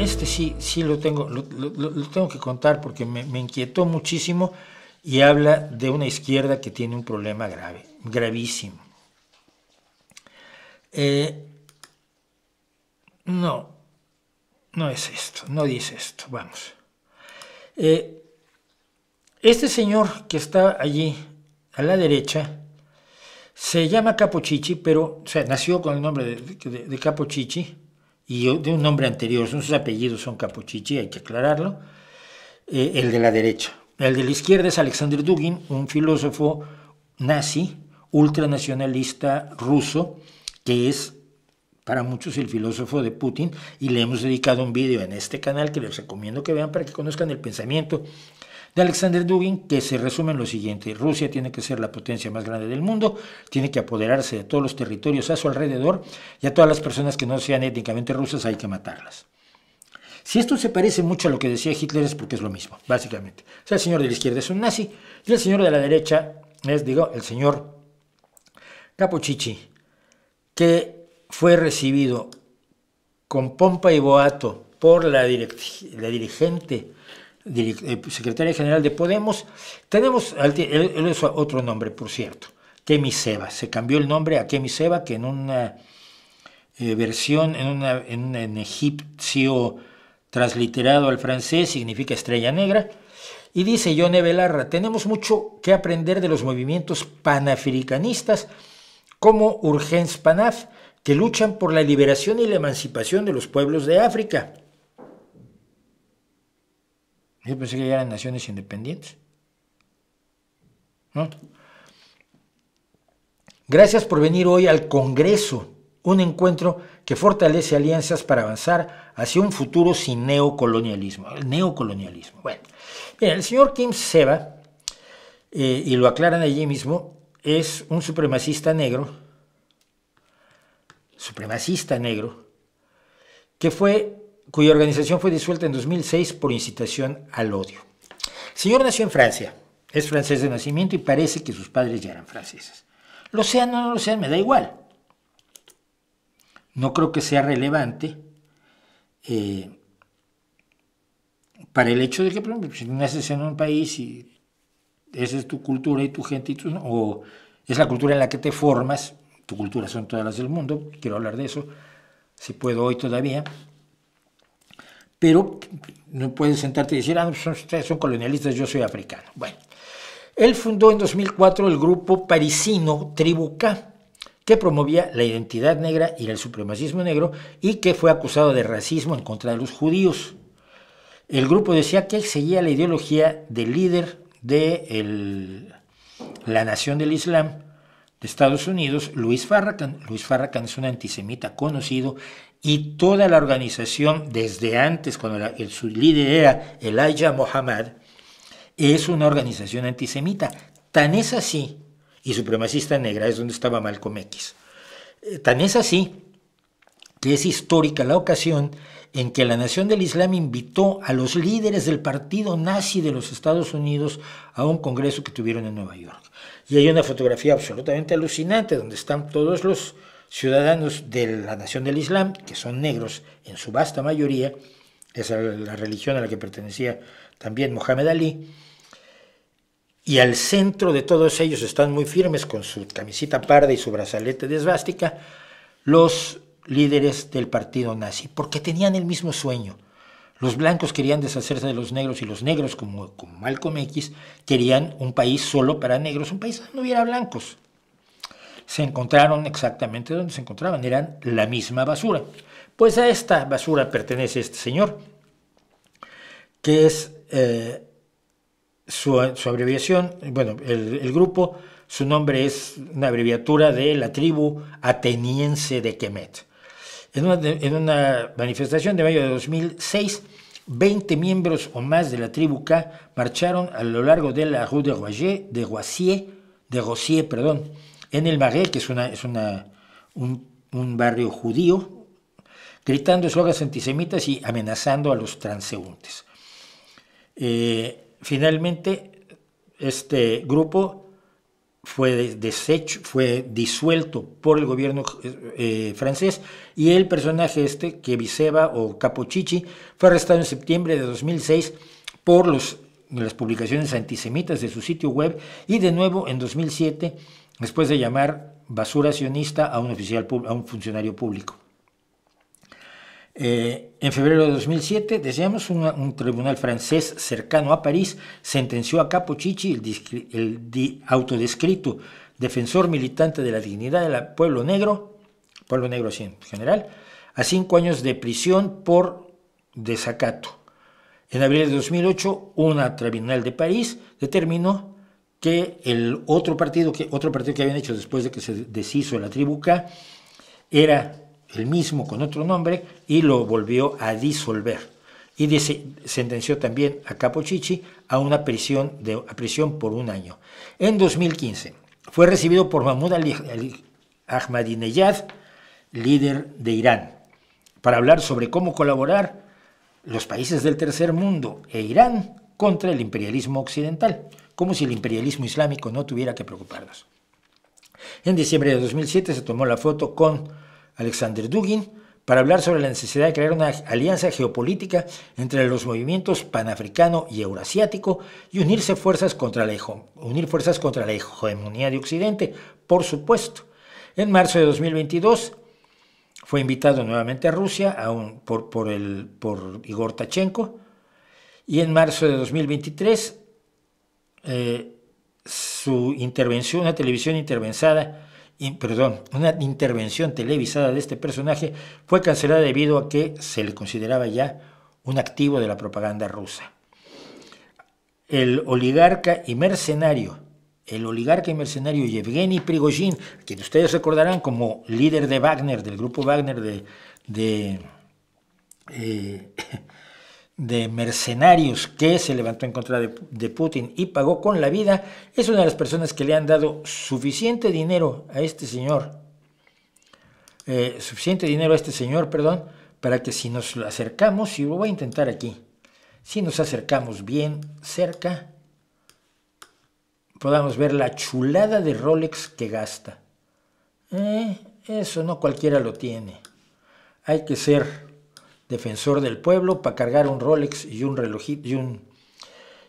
Este sí, sí lo tengo, lo, tengo que contar porque me, inquietó muchísimo y habla de una izquierda que tiene un problema grave, gravísimo. Eh, no, no es esto, no dice esto, vamos. Eh, este señor que está allí a la derecha se llama Capochichi, pero, nació con el nombre de, de, de Capochichi, y de un nombre anterior, sus apellidos son Capuchichi, hay que aclararlo, eh, el de la derecha. El de la izquierda es Alexander Dugin, un filósofo nazi, ultranacionalista ruso, que es para muchos el filósofo de Putin, y le hemos dedicado un vídeo en este canal que les recomiendo que vean para que conozcan el pensamiento de Alexander Dugin, que se resume en lo siguiente. Rusia tiene que ser la potencia más grande del mundo, tiene que apoderarse de todos los territorios a su alrededor y a todas las personas que no sean étnicamente rusas hay que matarlas. Si esto se parece mucho a lo que decía Hitler es porque es lo mismo, básicamente. O sea, el señor de la izquierda es un nazi y el señor de la derecha es, digo, el señor Capuchichi, que fue recibido con pompa y boato por la dirigente eh, secretaria general de Podemos. Tenemos, otro nombre, por cierto, Kemi Seba. Se cambió el nombre a Kemi Seba, que en una eh, versión, en, una, egipcio transliterado al francés, significa estrella negra. Y dice yo Belarra, tenemos mucho que aprender de los movimientos panafricanistas como Urgence Panaf, que luchan por la liberación y la emancipación de los pueblos de África. Yo pensé que ya eran naciones independientes. Gracias por venir hoy al Congreso, un encuentro que fortalece alianzas para avanzar hacia un futuro sin neocolonialismo. El neocolonialismo. el señor Kim Seba, eh, y lo aclaran allí mismo, es un supremacista negro, supremacista negro, que fue cuya organización fue disuelta en 2006 por incitación al odio. El señor nació en Francia, es francés de nacimiento y parece que sus padres ya eran franceses. Lo sean o no lo sean, me da igual. No creo que sea relevante eh, para el hecho de que, por ejemplo, si naces en un país y esa es tu cultura y tu gente, o es la cultura en la que te formas, tu cultura son todas las del mundo, quiero hablar de eso, si puedo hoy todavía, pero no puedes sentarte y decir, ah, pues, ustedes son colonialistas, yo soy africano. Bueno, él fundó en 2004 el grupo parisino Tribu K, que promovía la identidad negra y el supremacismo negro y que fue acusado de racismo en contra de los judíos. El grupo decía que seguía la ideología del líder de la Nación del Islam de Estados Unidos, Luis Farrakhan. Luis Farrakhan es un antisemita conocido y toda la organización desde antes, cuando su líder era Elijah Mohammed, es una organización antisemita. Tan es así, y supremacista negra es donde estaba Malcolm X, eh, tan es así que es histórica la ocasión en que la Nación del Islam invitó a los líderes del partido nazi de los Estados Unidos a un congreso que tuvieron en Nueva York. Y hay una fotografía absolutamente alucinante donde están todos los, ciudadanos de la nación del Islam, que son negros en su vasta mayoría, es la religión a la que pertenecía también Mohamed Ali, y al centro de todos ellos están muy firmes con su camisita parda y su brazalete de los líderes del partido nazi, porque tenían el mismo sueño. Los blancos querían deshacerse de los negros y los negros, como, como Malcolm X, querían un país solo para negros, un país donde no hubiera blancos, se encontraron exactamente donde se encontraban, eran la misma basura. Pues a esta basura pertenece este señor, que es eh, su, abreviación, bueno, el, grupo, su nombre es una abreviatura de la tribu ateniense de Kemet. En una, manifestación de mayo de 2006, 20 miembros o más de la tribu K marcharon a lo largo de la rue de Roisier, de Roisier, de perdón, en el Magel, que es, una, es un, barrio judío, gritando eslogas antisemitas y amenazando a los transeúntes. Eh, finalmente, este grupo fue deshecho, fue disuelto por el gobierno eh, francés y el personaje este, que o Capochichi, fue arrestado en septiembre de 2006 por los, las publicaciones antisemitas de su sitio web y de nuevo en 2007 después de llamar basura sionista a un, oficial, a un funcionario público. Eh, en febrero de 2007, decíamos, un tribunal francés cercano a París sentenció a Capo Chichi, el, autodescrito defensor militante de la dignidad del pueblo negro, pueblo negro así en general, a cinco años de prisión por desacato. En abril de 2008, una tribunal de París determinó que el otro partido que, otro partido que habían hecho después de que se deshizo la tribu K... era el mismo con otro nombre y lo volvió a disolver. Y sentenció también a Capochichi a una prisión, de, prisión por un año. En 2015 fue recibido por Mahmoud Ahmadinejad, líder de Irán, para hablar sobre cómo colaborar los países del tercer mundo e Irán contra el imperialismo occidental como si el imperialismo islámico no tuviera que preocuparnos. En diciembre de 2007 se tomó la foto con Alexander Dugin para hablar sobre la necesidad de crear una alianza geopolítica entre los movimientos panafricano y eurasiático y unirse fuerzas contra la, unir fuerzas contra la hegemonía de Occidente, por supuesto. En marzo de 2022 fue invitado nuevamente a Rusia por, el, por Igor Tachenko y en marzo de 2023 eh, su intervención, una televisión intervenzada, perdón, una intervención televisada de este personaje fue cancelada debido a que se le consideraba ya un activo de la propaganda rusa. El oligarca y mercenario, el oligarca y mercenario Yevgeny Prigozhin, quien ustedes recordarán como líder de Wagner, del grupo Wagner de, de eh, de mercenarios que se levantó en contra de, Putin y pagó con la vida, es una de las personas que le han dado suficiente dinero a este señor, eh, suficiente dinero a este señor, perdón, para que si nos acercamos, y lo voy a intentar aquí, si nos acercamos bien cerca, podamos ver la chulada de Rolex que gasta. Eh, eso no cualquiera lo tiene. Hay que ser defensor del pueblo para cargar un Rolex y un reloj y un,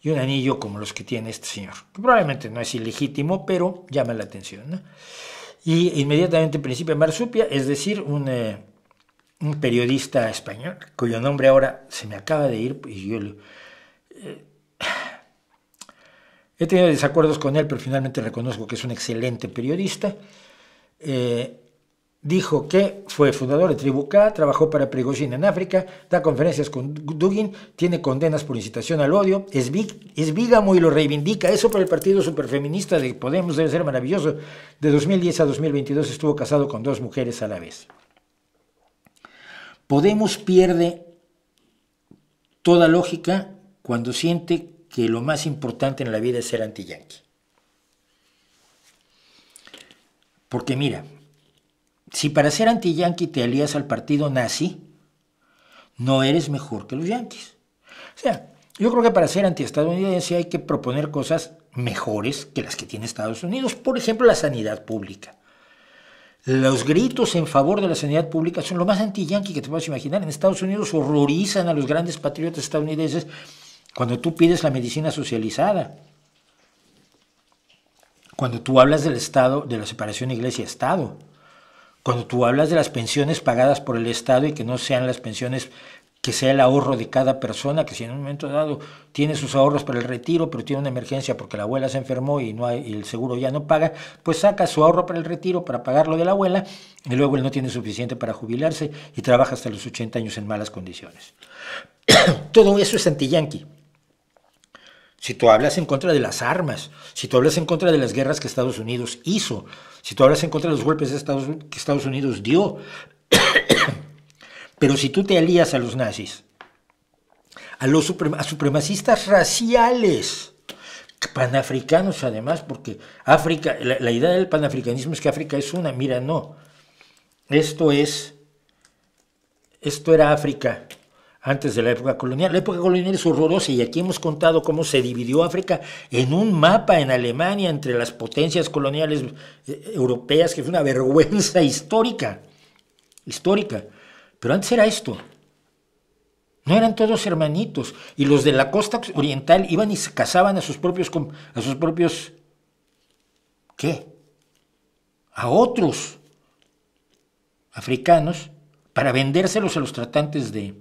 y un anillo como los que tiene este señor. probablemente no es ilegítimo, pero llama la atención. Y inmediatamente principia Marsupia, es decir, eh, un, periodista español, cuyo nombre ahora se me acaba de ir y yo eh, He tenido desacuerdos con él, pero finalmente reconozco que es un excelente periodista. Eh, dijo que fue fundador de Tribu trabajó para Prigozhin en África, da conferencias con Dugin, tiene condenas por incitación al odio, es, big, y lo reivindica. Eso para el partido superfeminista de Podemos debe ser maravilloso. De 2010 a 2022 estuvo casado con dos mujeres a la vez. Podemos pierde toda lógica cuando siente que lo más importante en la vida es ser anti yankee Porque mira, si para ser anti-yankee te alías al partido nazi, no eres mejor que los yanquis. O sea, yo creo que para ser anti-estadounidense hay que proponer cosas mejores que las que tiene Estados Unidos. Por ejemplo, la sanidad pública. Los gritos en favor de la sanidad pública son lo más anti-yankee que te puedas imaginar. En Estados Unidos horrorizan a los grandes patriotas estadounidenses cuando tú pides la medicina socializada. Cuando tú hablas del Estado, de la separación iglesia-Estado cuando tú hablas de las pensiones pagadas por el Estado y que no sean las pensiones que sea el ahorro de cada persona, que si en un momento dado tiene sus ahorros para el retiro, pero tiene una emergencia porque la abuela se enfermó y, no hay, el seguro ya no paga, pues saca su ahorro para el retiro para pagar lo de la abuela y luego él no tiene suficiente para jubilarse y trabaja hasta los 80 años en malas condiciones. Todo eso es anti si tú hablas en contra de las armas, si tú hablas en contra de las guerras que Estados Unidos hizo, si tú hablas en contra de los golpes que Estados Unidos dio, pero si tú te alías a los nazis, a los supremacistas raciales, panafricanos además, porque África, la, la idea del panafricanismo es que África es una, mira, no, esto es, esto era África antes de la época colonial. La época colonial es horrorosa y aquí hemos contado cómo se dividió África en un mapa en Alemania entre las potencias coloniales eh, europeas, que es una vergüenza histórica, histórica. Pero antes era esto. No eran todos hermanitos y los de la costa oriental iban y se casaban a sus propios a sus propios ¿qué? A otros africanos para vendérselos a los tratantes de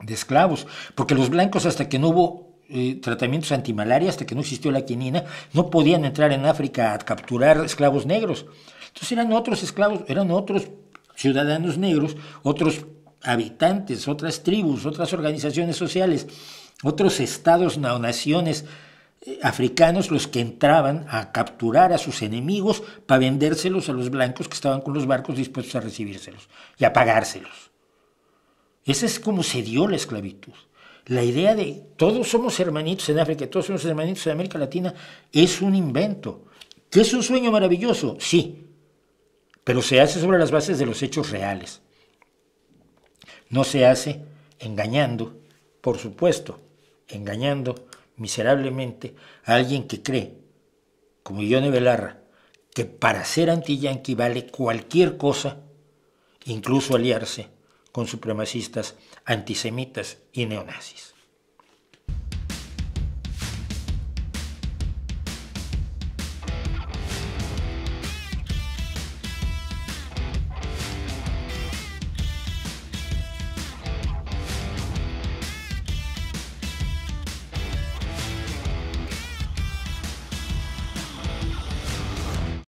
de esclavos, porque los blancos hasta que no hubo eh, tratamientos antimalaria, hasta que no existió la quinina, no podían entrar en África a capturar esclavos negros. Entonces eran otros esclavos, eran otros ciudadanos negros, otros habitantes, otras tribus, otras organizaciones sociales, otros estados naciones eh, africanos los que entraban a capturar a sus enemigos para vendérselos a los blancos que estaban con los barcos dispuestos a recibírselos y a pagárselos. Esa es como se dio la esclavitud. La idea de todos somos hermanitos en África, todos somos hermanitos en América Latina, es un invento. ¿Que es un sueño maravilloso? Sí, pero se hace sobre las bases de los hechos reales. No se hace engañando, por supuesto, engañando miserablemente a alguien que cree, como Ione Belarra, que para ser anti-yanqui vale cualquier cosa, incluso aliarse con supremacistas antisemitas y neonazis.